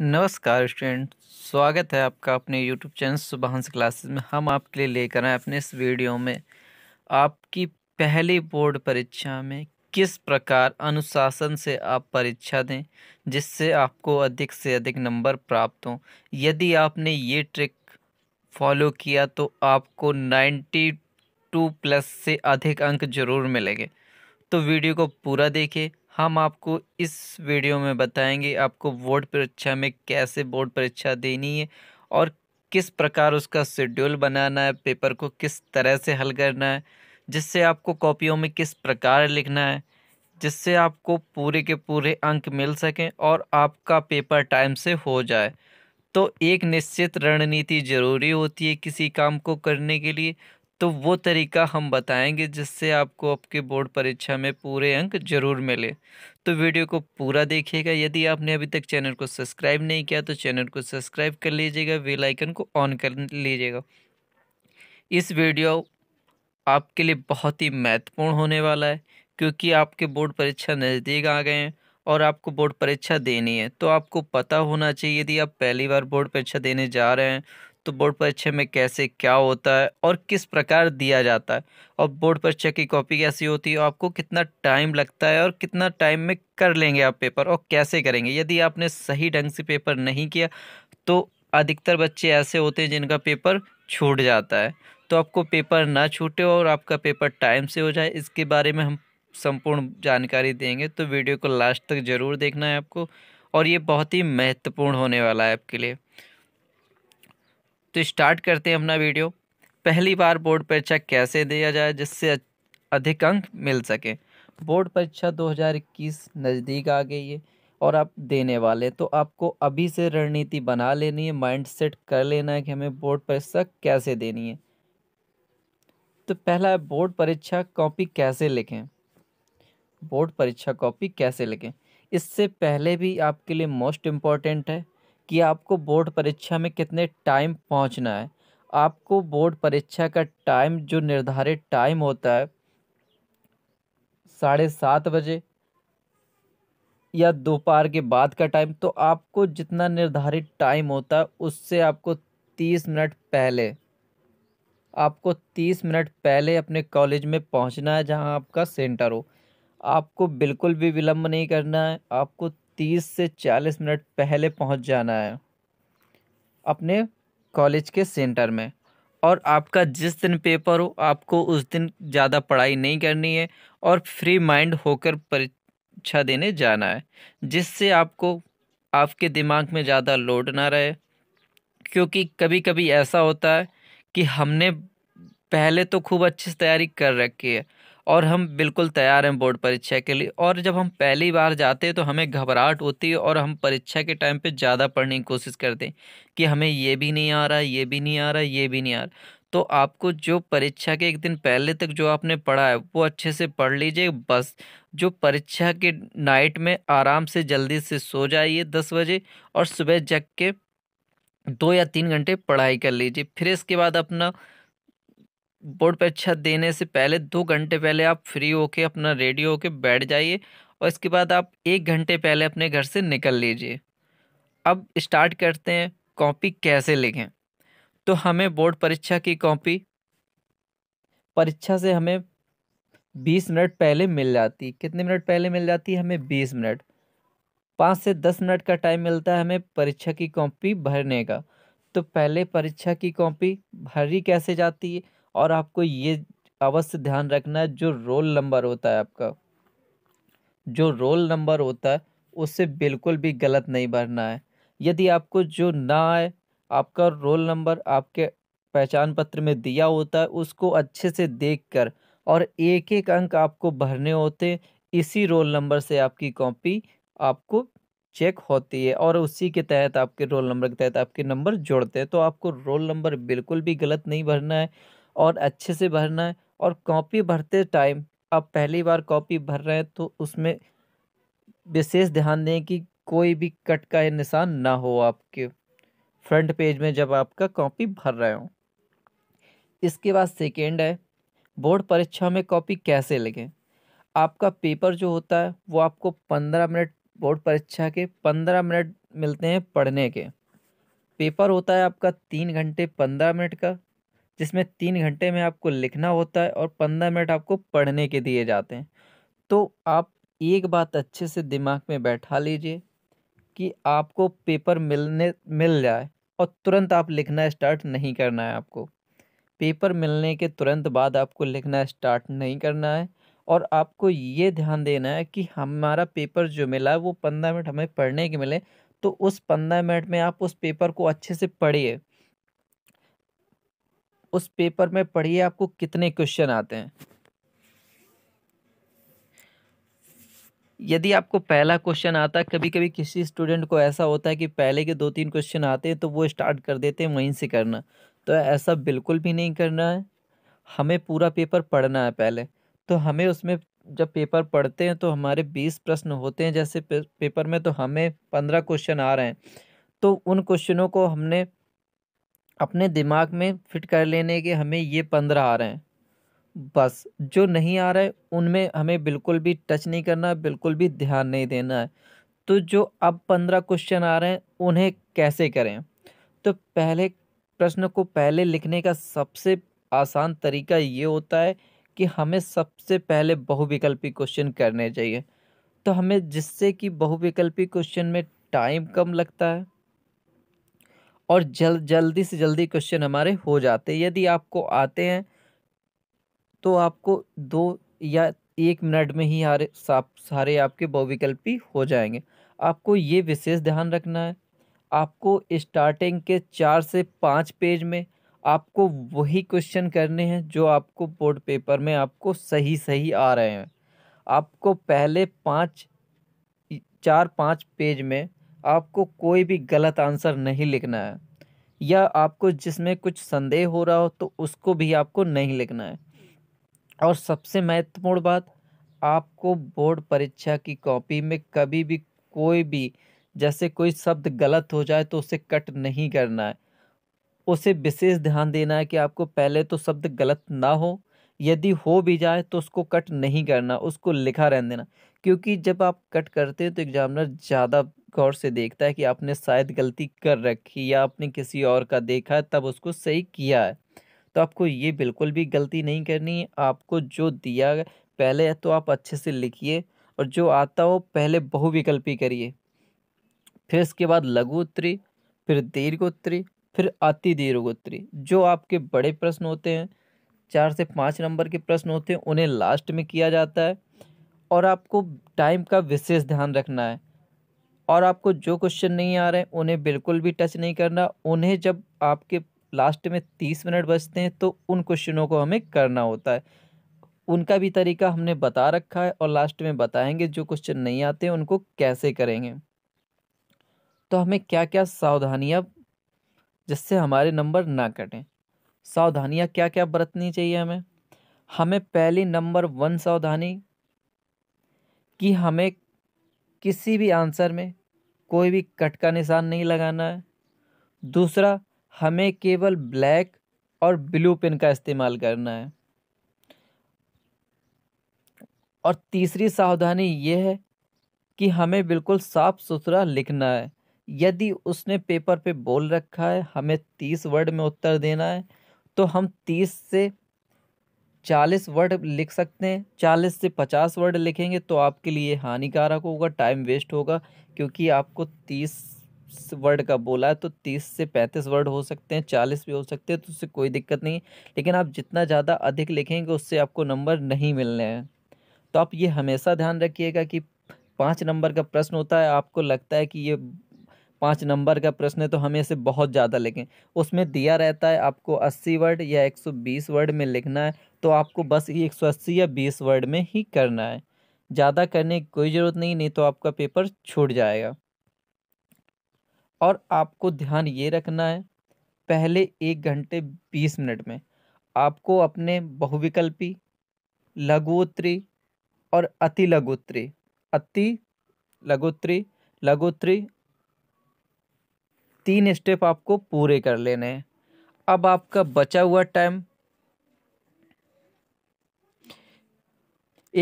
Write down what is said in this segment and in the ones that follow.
नमस्कार स्टूडेंट स्वागत है आपका अपने यूट्यूब चैनल सुबहांस क्लासेस में हम आपके लिए लेकर आए अपने इस वीडियो में आपकी पहली बोर्ड परीक्षा में किस प्रकार अनुशासन से आप परीक्षा दें जिससे आपको अधिक से अधिक नंबर प्राप्त हों यदि आपने ये ट्रिक फॉलो किया तो आपको नाइन्टी टू प्लस से अधिक अंक जरूर मिलेंगे तो वीडियो को पूरा देखिए हम आपको इस वीडियो में बताएंगे आपको बोर्ड परीक्षा में कैसे बोर्ड परीक्षा देनी है और किस प्रकार उसका शेड्यूल बनाना है पेपर को किस तरह से हल करना है जिससे आपको कॉपियों में किस प्रकार लिखना है जिससे आपको पूरे के पूरे अंक मिल सकें और आपका पेपर टाइम से हो जाए तो एक निश्चित रणनीति ज़रूरी होती है किसी काम को करने के लिए तो वो तरीका हम बताएंगे जिससे आपको आपके बोर्ड परीक्षा में पूरे अंक जरूर मिले तो वीडियो को पूरा देखिएगा यदि आपने अभी तक चैनल को सब्सक्राइब नहीं किया तो चैनल को सब्सक्राइब कर लीजिएगा वेल आइकन को ऑन कर लीजिएगा इस वीडियो आपके लिए बहुत ही महत्वपूर्ण होने वाला है क्योंकि आपके बोर्ड परीक्षा नज़दीक आ गए हैं और आपको बोर्ड परीक्षा देनी है तो आपको पता होना चाहिए यदि आप पहली बार बोर्ड परीक्षा देने जा रहे हैं तो बोर्ड परीक्षा में कैसे क्या होता है और किस प्रकार दिया जाता है और बोर्ड परीक्षा की कॉपी कैसी होती है आपको कितना टाइम लगता है और कितना टाइम में कर लेंगे आप पेपर और कैसे करेंगे यदि आपने सही ढंग से पेपर नहीं किया तो अधिकतर बच्चे ऐसे होते हैं जिनका पेपर छूट जाता है तो आपको पेपर ना छूटे और आपका पेपर टाइम से हो जाए इसके बारे में हम संपूर्ण जानकारी देंगे तो वीडियो को लास्ट तक ज़रूर देखना है आपको और ये बहुत ही महत्वपूर्ण होने वाला है आपके लिए तो स्टार्ट करते हैं अपना वीडियो पहली बार बोर्ड परीक्षा कैसे दिया जाए जिससे अधिक अंक मिल सके बोर्ड परीक्षा 2021 नज़दीक आ गई है और आप देने वाले तो आपको अभी से रणनीति बना लेनी है माइंड सेट कर लेना है कि हमें बोर्ड परीक्षा कैसे देनी है तो पहला है बोर्ड परीक्षा कॉपी कैसे लिखें बोर्ड परीक्षा कॉपी कैसे लिखें इससे पहले भी आपके लिए मोस्ट इम्पॉर्टेंट है कि आपको बोर्ड परीक्षा में कितने टाइम पहुंचना है आपको बोर्ड परीक्षा का टाइम जो निर्धारित टाइम होता है साढ़े सात बजे या दोपहर के बाद का टाइम तो आपको जितना निर्धारित टाइम होता है उससे आपको तीस मिनट पहले आपको तीस मिनट पहले अपने कॉलेज में पहुंचना है जहां आपका सेंटर हो आपको बिल्कुल भी विलम्ब नहीं करना है आपको तीस से चालीस मिनट पहले पहुंच जाना है अपने कॉलेज के सेंटर में और आपका जिस दिन पेपर हो आपको उस दिन ज़्यादा पढ़ाई नहीं करनी है और फ्री माइंड होकर परीक्षा देने जाना है जिससे आपको आपके दिमाग में ज़्यादा लोड ना रहे क्योंकि कभी कभी ऐसा होता है कि हमने पहले तो खूब अच्छे से तैयारी कर रखी है और हम बिल्कुल तैयार हैं बोर्ड परीक्षा के लिए और जब हम पहली बार जाते हैं तो हमें घबराहट होती है और हम परीक्षा के टाइम पे ज़्यादा पढ़ने की कोशिश करते हैं कि हमें ये भी नहीं आ रहा ये भी नहीं आ रहा ये भी नहीं आ रहा तो आपको जो परीक्षा के एक दिन पहले तक जो आपने पढ़ा है वो अच्छे से पढ़ लीजिए बस जो परीक्षा के नाइट में आराम से जल्दी से सो जाइए दस बजे और सुबह जग के दो या तीन घंटे पढ़ाई कर लीजिए फिर इसके बाद अपना बोर्ड परीक्षा देने से पहले दो घंटे पहले आप फ्री होके अपना रेडी होके बैठ जाइए और इसके बाद आप एक घंटे पहले अपने घर से निकल लीजिए अब स्टार्ट करते हैं कॉपी कैसे लिखें तो हमें बोर्ड परीक्षा की कॉपी परीक्षा से हमें बीस मिनट पहले मिल जाती कितने मिनट पहले मिल जाती है हमें बीस मिनट पाँच से दस मिनट का टाइम मिलता है हमें परीक्षा की कॉपी भरने का तो पहले परीक्षा की कॉपी भरी कैसे जाती है और आपको ये अवश्य ध्यान रखना है जो रोल नंबर होता है आपका जो रोल नंबर होता है उससे बिल्कुल भी गलत नहीं भरना है यदि आपको जो ना आए आपका रोल नंबर आपके पहचान पत्र में दिया होता है उसको अच्छे से देखकर और एक एक अंक आपको भरने होते इसी रोल नंबर से आपकी कॉपी आपको चेक होती है और उसी के तहत आपके रोल नंबर के तहत आपके नंबर जोड़ते हैं तो आपको रोल नंबर बिल्कुल भी गलत नहीं भरना है और अच्छे से भरना है और कॉपी भरते टाइम आप पहली बार कॉपी भर रहे हैं तो उसमें विशेष ध्यान दें कि कोई भी कट का निशान ना हो आपके फ्रंट पेज में जब आपका कॉपी भर रहे हो इसके बाद सेकेंड है बोर्ड परीक्षा में कॉपी कैसे लगे आपका पेपर जो होता है वो आपको पंद्रह मिनट बोर्ड परीक्षा के पंद्रह मिनट मिलते हैं पढ़ने के पेपर होता है आपका तीन घंटे पंद्रह मिनट का जिसमें तीन घंटे में आपको लिखना होता है और पंद्रह मिनट आपको पढ़ने के दिए जाते हैं तो आप एक बात अच्छे से दिमाग में बैठा लीजिए कि आपको पेपर मिलने मिल जाए और तुरंत आप लिखना स्टार्ट नहीं करना है आपको पेपर मिलने के तुरंत बाद आपको लिखना स्टार्ट नहीं करना है और आपको ये ध्यान देना है कि हमारा पेपर जो मिला है वो पंद्रह मिनट हमें पढ़ने के मिले तो उस पंद्रह मिनट में आप उस पेपर को अच्छे से पढ़िए उस पेपर में पढ़िए आपको कितने क्वेश्चन आते हैं यदि आपको पहला क्वेश्चन आता है कभी कभी किसी स्टूडेंट को ऐसा होता है कि पहले के दो तीन क्वेश्चन आते हैं तो वो स्टार्ट कर देते हैं वहीं से करना तो ऐसा बिल्कुल भी नहीं करना है हमें पूरा पेपर पढ़ना है पहले तो हमें उसमें जब पेपर पढ़ते हैं तो हमारे बीस प्रश्न होते हैं जैसे पेपर में तो हमें पंद्रह क्वेश्चन आ रहे हैं तो उन क्वेश्चनों को हमने अपने दिमाग में फिट कर लेने के हमें ये पंद्रह आ रहे हैं बस जो नहीं आ रहे हैं उनमें हमें बिल्कुल भी टच नहीं करना है बिल्कुल भी ध्यान नहीं देना है तो जो अब पंद्रह क्वेश्चन आ रहे हैं उन्हें कैसे करें तो पहले प्रश्न को पहले लिखने का सबसे आसान तरीका ये होता है कि हमें सबसे पहले बहुविकल्पी क्वेश्चन करने चाहिए तो हमें जिससे कि बहुविकल्पी क्वेश्चन में टाइम कम लगता है और जल जल्दी से जल्दी क्वेश्चन हमारे हो जाते हैं यदि आपको आते हैं तो आपको दो या एक मिनट में ही हारे साप सारे आपके बहुविकल्पी हो जाएंगे आपको ये विशेष ध्यान रखना है आपको स्टार्टिंग के चार से पाँच पेज में आपको वही क्वेश्चन करने हैं जो आपको बोर्ड पेपर में आपको सही सही आ रहे हैं आपको पहले पाँच चार पाँच पेज में आपको कोई भी गलत आंसर नहीं लिखना है या आपको जिसमें कुछ संदेह हो रहा हो तो उसको भी आपको नहीं लिखना है और सबसे महत्वपूर्ण बात आपको बोर्ड परीक्षा की कॉपी में कभी भी कोई भी जैसे कोई शब्द गलत हो जाए तो उसे कट नहीं करना है उसे विशेष ध्यान देना है कि आपको पहले तो शब्द गलत ना हो यदि हो भी जाए तो उसको कट नहीं करना उसको लिखा रहने देना क्योंकि जब आप कट करते हैं तो एग्जामिनर ज़्यादा गौर से देखता है कि आपने शायद गलती कर रखी या आपने किसी और का देखा तब उसको सही किया है तो आपको ये बिल्कुल भी गलती नहीं करनी आपको जो दिया पहले तो आप अच्छे से लिखिए और जो आता हो पहले बहुविकल्पी करिए फिर इसके बाद लघु उत्तरी फिर दीर्घोत्तरी फिर अति दीर्घोत्तरी जो आपके बड़े प्रश्न होते हैं चार से पाँच नंबर के प्रश्न होते हैं उन्हें लास्ट में किया जाता है और आपको टाइम का विशेष ध्यान रखना है और आपको जो क्वेश्चन नहीं आ रहे उन्हें बिल्कुल भी टच नहीं करना उन्हें जब आपके लास्ट में तीस मिनट बचते हैं तो उन क्वेश्चनों को हमें करना होता है उनका भी तरीका हमने बता रखा है और लास्ट में बताएंगे जो क्वेश्चन नहीं आते हैं उनको कैसे करेंगे तो हमें क्या क्या सावधानियाँ जिससे हमारे नंबर ना कटें सावधानियाँ क्या क्या बरतनी चाहिए हमें हमें पहली नंबर वन सावधानी कि हमें किसी भी आंसर में कोई भी कट का निशान नहीं लगाना है दूसरा हमें केवल ब्लैक और ब्लू पेन का इस्तेमाल करना है और तीसरी सावधानी ये है कि हमें बिल्कुल साफ सुथरा लिखना है यदि उसने पेपर पे बोल रखा है हमें तीस वर्ड में उत्तर देना है तो हम तीस से चालीस वर्ड लिख सकते हैं चालीस से पचास वर्ड लिखेंगे तो आपके लिए हानिकारक होगा टाइम वेस्ट होगा क्योंकि आपको तीस वर्ड का बोला है तो तीस से पैंतीस वर्ड हो सकते हैं चालीस भी हो सकते हैं तो उससे कोई दिक्कत नहीं लेकिन आप जितना ज़्यादा अधिक लिखेंगे उससे आपको नंबर नहीं मिलने हैं तो आप ये हमेशा ध्यान रखिएगा कि पाँच नंबर का प्रश्न होता है आपको लगता है कि ये पाँच नंबर का प्रश्न है तो हमें इसे बहुत ज़्यादा लिखें उसमें दिया रहता है आपको अस्सी वर्ड या एक सौ बीस वर्ड में लिखना है तो आपको बस ये एक सौ अस्सी या बीस वर्ड में ही करना है ज़्यादा करने की कोई ज़रूरत नहीं नहीं तो आपका पेपर छूट जाएगा और आपको ध्यान ये रखना है पहले एक घंटे बीस मिनट में आपको अपने बहुविकल्पी लघुत्तरी और अति लघुत्री अति लघुत्तरी लघुत्री तीन स्टेप आपको पूरे कर लेने हैं अब आपका बचा हुआ टाइम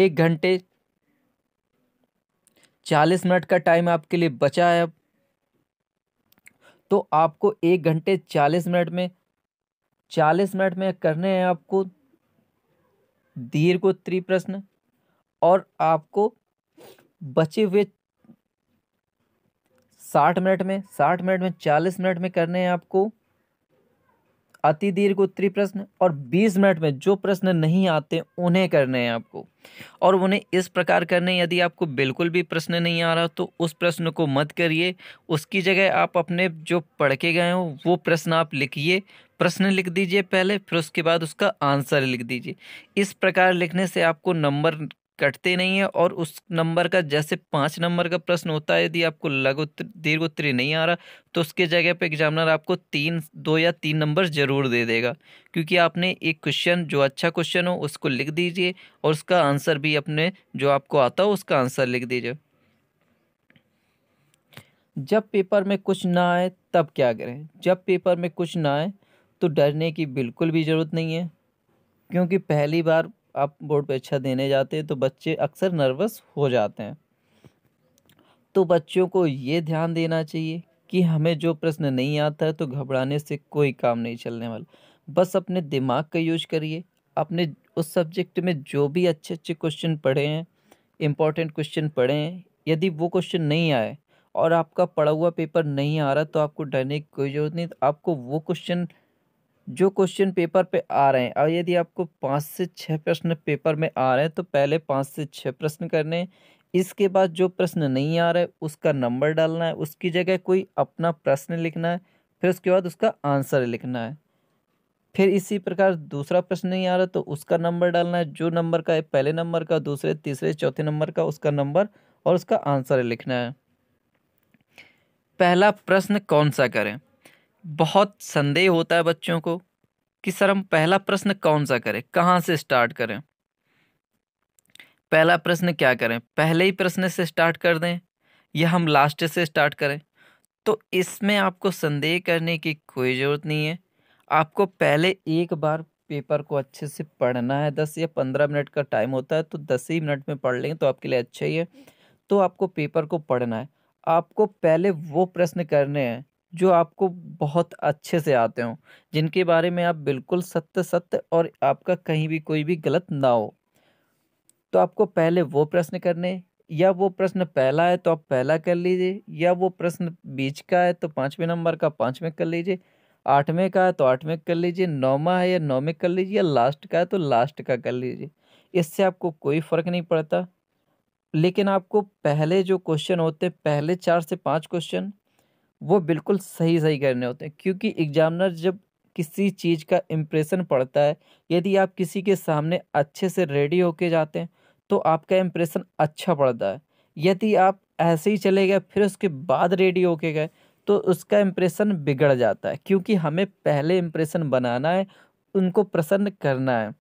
एक घंटे चालीस मिनट का टाइम आपके लिए बचा है अब तो आपको एक घंटे चालीस मिनट में चालीस मिनट में करने हैं आपको दीर्घोत्तरी प्रश्न और आपको बचे हुए साठ मिनट में साठ मिनट में चालीस मिनट में करने हैं आपको अति दीर्घ उत्तरी प्रश्न और बीस मिनट में जो प्रश्न नहीं आते उन्हें करने हैं आपको और उन्हें इस प्रकार करने यदि आपको बिल्कुल भी प्रश्न नहीं आ रहा तो उस प्रश्न को मत करिए उसकी जगह आप अपने जो पढ़ के गए हो वो प्रश्न आप लिखिए प्रश्न लिख दीजिए पहले फिर उसके बाद उसका आंसर लिख दीजिए इस प्रकार लिखने से आपको नंबर कटते नहीं है और उस नंबर का जैसे पाँच नंबर का प्रश्न होता है यदि आपको लघु दीर्घ उत्तरी नहीं आ रहा तो उसके जगह पे एग्जामिनर आपको तीन दो या तीन नंबर ज़रूर दे देगा क्योंकि आपने एक क्वेश्चन जो अच्छा क्वेश्चन हो उसको लिख दीजिए और उसका आंसर भी अपने जो आपको आता हो उसका आंसर लिख दीजिए जब पेपर में कुछ ना आए तब क्या करें जब पेपर में कुछ ना आए तो डरने की बिल्कुल भी ज़रूरत नहीं है क्योंकि पहली बार आप बोर्ड परीक्षा अच्छा देने जाते हैं तो बच्चे अक्सर नर्वस हो जाते हैं तो बच्चों को ये ध्यान देना चाहिए कि हमें जो प्रश्न नहीं आता है तो घबराने से कोई काम नहीं चलने वाला बस अपने दिमाग का यूज करिए अपने उस सब्जेक्ट में जो भी अच्छे अच्छे क्वेश्चन पढ़े हैं इम्पॉर्टेंट क्वेश्चन पढ़े हैं यदि वो क्वेश्चन नहीं आए और आपका पढ़ा हुआ पेपर नहीं आ रहा तो आपको डरने की कोई ज़रूरत नहीं तो आपको वो क्वेश्चन जो क्वेश्चन पेपर पे आ रहे हैं और यदि आपको पाँच से छः प्रश्न पेपर में आ रहे हैं तो पहले पाँच से छः प्रश्न करने इसके बाद जो प्रश्न नहीं आ रहा है उसका नंबर डालना है उसकी जगह कोई अपना प्रश्न लिखना है फिर उसके बाद उसका आंसर लिखना है फिर इसी प्रकार दूसरा प्रश्न नहीं आ रहा तो उसका नंबर डालना है जो नंबर का है पहले नंबर का दूसरे तीसरे चौथे नंबर का उसका नंबर और उसका आंसर लिखना है पहला प्रश्न कौन सा करें बहुत संदेह होता है बच्चों को कि सर हम पहला प्रश्न कौन सा करें कहाँ से स्टार्ट करें पहला प्रश्न क्या करें पहले ही प्रश्न से स्टार्ट कर दें या हम लास्ट से स्टार्ट करें तो इसमें आपको संदेह करने की कोई ज़रूरत नहीं है आपको पहले एक बार पेपर को अच्छे से पढ़ना है दस या पंद्रह मिनट का टाइम होता है तो दस ही मिनट में पढ़ लेंगे तो आपके लिए अच्छा ही है तो आपको पेपर को पढ़ना है आपको पहले वो प्रश्न करने हैं जो आपको बहुत अच्छे से आते हों जिनके बारे में आप बिल्कुल सत्य सत्य और आपका कहीं भी कोई भी गलत ना हो तो आपको पहले वो प्रश्न करने या वो प्रश्न पहला है तो आप पहला कर लीजिए या वो प्रश्न बीच का है तो पाँचवें नंबर का पाँचवें कर लीजिए आठवें का है तो आठवें कर लीजिए नौवा है या नौ में कर लीजिए या लास्ट का है तो लास्ट का कर लीजिए इससे आपको कोई फ़र्क नहीं पड़ता लेकिन आपको पहले जो क्वेश्चन होते पहले चार से पाँच क्वेश्चन वो बिल्कुल सही सही करने होते हैं क्योंकि एग्जामिनर जब किसी चीज़ का इम्प्रेशन पड़ता है यदि आप किसी के सामने अच्छे से रेडी होके जाते हैं तो आपका इम्प्रेशन अच्छा पड़ता है यदि आप ऐसे ही चले गए फिर उसके बाद रेडी होके गए तो उसका इम्प्रेशन बिगड़ जाता है क्योंकि हमें पहले इम्प्रेशन बनाना है उनको प्रसन्न करना है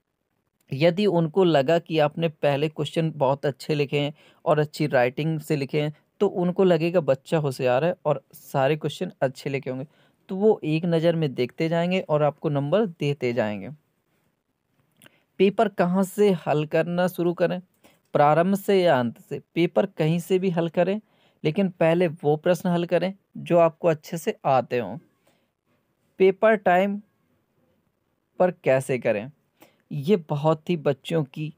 यदि उनको लगा कि आपने पहले क्वेश्चन बहुत अच्छे लिखे हैं और अच्छी राइटिंग से लिखे हैं तो उनको लगेगा बच्चा होशियार है और सारे क्वेश्चन अच्छे लेके होंगे तो वो एक नज़र में देखते जाएंगे और आपको नंबर देते जाएंगे पेपर कहाँ से हल करना शुरू करें प्रारंभ से या अंत से पेपर कहीं से भी हल करें लेकिन पहले वो प्रश्न हल करें जो आपको अच्छे से आते हों पेपर टाइम पर कैसे करें ये बहुत ही बच्चों की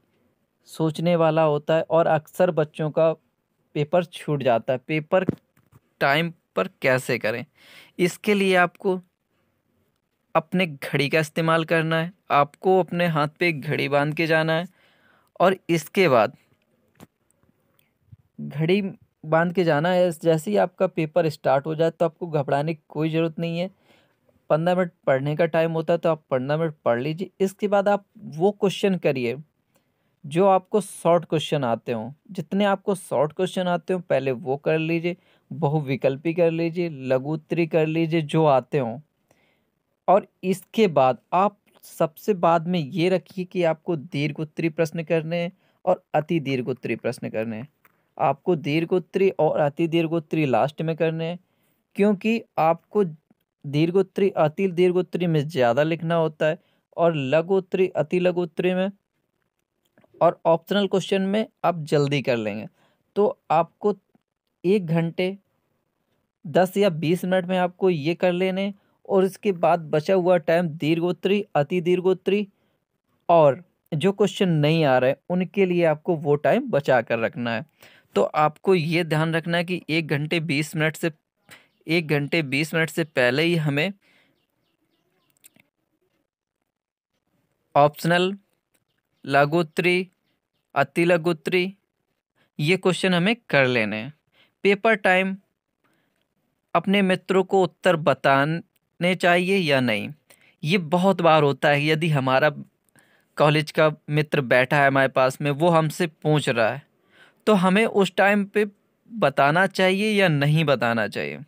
सोचने वाला होता है और अक्सर बच्चों का पेपर छूट जाता है पेपर टाइम पर कैसे करें इसके लिए आपको अपने घड़ी का इस्तेमाल करना है आपको अपने हाथ पे घड़ी बांध के जाना है और इसके बाद घड़ी बांध के जाना है जैसे ही आपका पेपर स्टार्ट हो जाए तो आपको घबराने की कोई ज़रूरत नहीं है पंद्रह मिनट पढ़ने का टाइम होता है तो आप पंद्रह मिनट पढ़ लीजिए इसके बाद आप वो क्वेश्चन करिए जो आपको शॉर्ट क्वेश्चन आते हों जितने आपको शॉर्ट क्वेश्चन आते हों पहले वो कर लीजिए बहुविकल्पी कर लीजिए लघु उत्तरी कर लीजिए जो आते हों और इसके बाद आप सबसे बाद में ये रखिए कि आपको दीर्घ उत्तरी प्रश्न करने हैं और अति दीर्घ उत्तरी प्रश्न करने हैं आपको दीर्घ उत्तरी और अति दीर्घ उत्तरी लास्ट में करने हैं क्योंकि आपको दीर्घ उत्तरी अति दीर्घ उत्तरी में ज़्यादा लिखना होता है और लघु उत्तरी अति लघु उत्तरी में और ऑप्शनल क्वेश्चन में आप जल्दी कर लेंगे तो आपको एक घंटे दस या बीस मिनट में आपको ये कर लेने और इसके बाद बचा हुआ टाइम दीर्घोत्तरी अति दीर्घोत्तरी और जो क्वेश्चन नहीं आ रहे उनके लिए आपको वो टाइम बचा कर रखना है तो आपको ये ध्यान रखना है कि एक घंटे बीस मिनट से एक घंटे बीस मिनट से पहले ही हमें ऑप्शनल लघुत्री अति लघुत्री ये क्वेश्चन हमें कर लेने हैं पेपर टाइम अपने मित्रों को उत्तर बताने चाहिए या नहीं ये बहुत बार होता है यदि हमारा कॉलेज का मित्र बैठा है हमारे पास में वो हमसे पूछ रहा है तो हमें उस टाइम पे बताना चाहिए या नहीं बताना चाहिए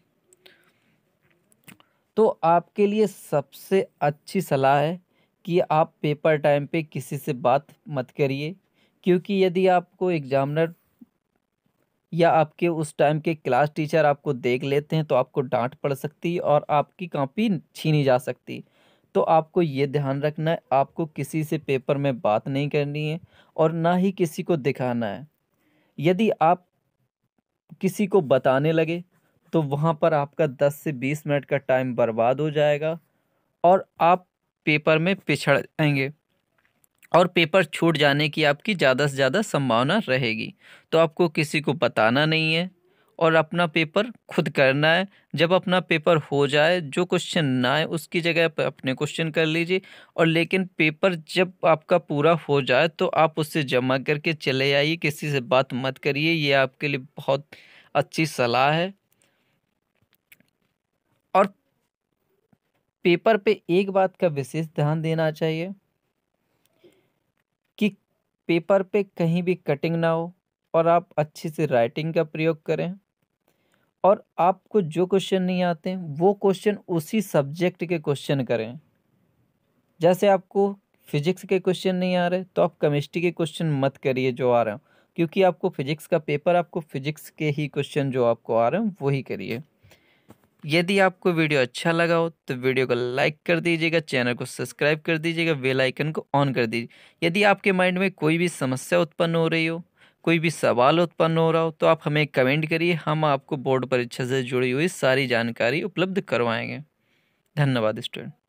तो आपके लिए सबसे अच्छी सलाह है कि आप पेपर टाइम पे किसी से बात मत करिए क्योंकि यदि आपको एग्जामिनर या आपके उस टाइम के क्लास टीचर आपको देख लेते हैं तो आपको डांट पड़ सकती और आपकी कॉपी छीनी जा सकती तो आपको ये ध्यान रखना है आपको किसी से पेपर में बात नहीं करनी है और ना ही किसी को दिखाना है यदि आप किसी को बताने लगे तो वहाँ पर आपका दस से बीस मिनट का टाइम बर्बाद हो जाएगा और आप पेपर में पिछड़ आएंगे और पेपर छूट जाने की आपकी ज़्यादा से ज़्यादा संभावना रहेगी तो आपको किसी को बताना नहीं है और अपना पेपर खुद करना है जब अपना पेपर हो जाए जो क्वेश्चन ना आए उसकी जगह पर अपने क्वेश्चन कर लीजिए और लेकिन पेपर जब आपका पूरा हो जाए तो आप उससे जमा करके चले आइए किसी से बात मत करिए ये आपके लिए बहुत अच्छी सलाह है पेपर पे एक बात का विशेष ध्यान देना चाहिए कि पेपर पे कहीं भी कटिंग ना हो और आप अच्छे से राइटिंग का प्रयोग करें और आपको जो क्वेश्चन नहीं आते वो क्वेश्चन उसी सब्जेक्ट के क्वेश्चन करें जैसे आपको फिजिक्स के क्वेश्चन नहीं आ रहे तो आप केमिस्ट्री के क्वेश्चन मत करिए जो आ रहे हो क्योंकि आपको फिजिक्स का पेपर आपको फिजिक्स के ही क्वेश्चन जो आपको आ रहे हैं वही करिए यदि आपको वीडियो अच्छा लगा हो तो वीडियो को लाइक कर दीजिएगा चैनल को सब्सक्राइब कर दीजिएगा बेल आइकन को ऑन कर दीजिए यदि आपके माइंड में कोई भी समस्या उत्पन्न हो रही हो कोई भी सवाल उत्पन्न हो रहा हो तो आप हमें कमेंट करिए हम आपको बोर्ड परीक्षा से जुड़ी हुई सारी जानकारी उपलब्ध करवाएंगे धन्यवाद स्टूडेंट